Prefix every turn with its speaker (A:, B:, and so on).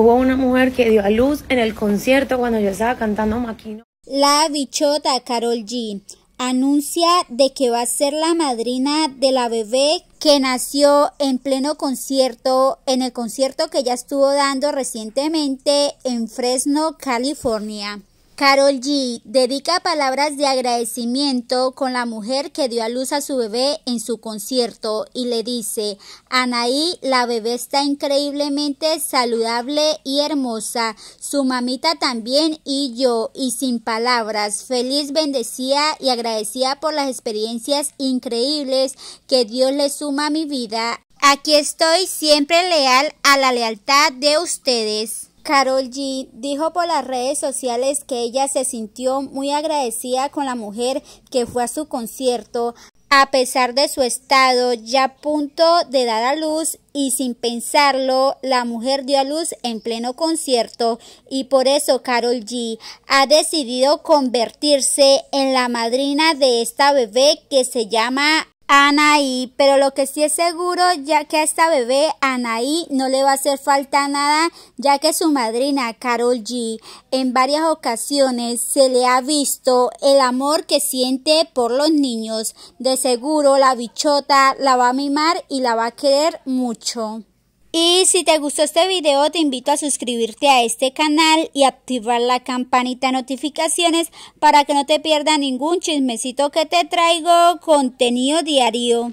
A: Hubo una mujer que dio a luz en el concierto cuando yo estaba cantando Maquino. La bichota Carol G anuncia de que va a ser la madrina de la bebé que nació en pleno concierto, en el concierto que ya estuvo dando recientemente en Fresno, California. Carol G dedica palabras de agradecimiento con la mujer que dio a luz a su bebé en su concierto y le dice, Anaí, la bebé está increíblemente saludable y hermosa, su mamita también y yo, y sin palabras, feliz, bendecida y agradecida por las experiencias increíbles que Dios le suma a mi vida. Aquí estoy siempre leal a la lealtad de ustedes. Carol G dijo por las redes sociales que ella se sintió muy agradecida con la mujer que fue a su concierto, a pesar de su estado ya a punto de dar a luz y sin pensarlo, la mujer dio a luz en pleno concierto y por eso Carol G ha decidido convertirse en la madrina de esta bebé que se llama Anaí, pero lo que sí es seguro ya que a esta bebé Anaí no le va a hacer falta nada ya que su madrina Carol G en varias ocasiones se le ha visto el amor que siente por los niños. De seguro la bichota la va a mimar y la va a querer mucho. Y si te gustó este video te invito a suscribirte a este canal y activar la campanita de notificaciones para que no te pierdas ningún chismecito que te traigo contenido diario.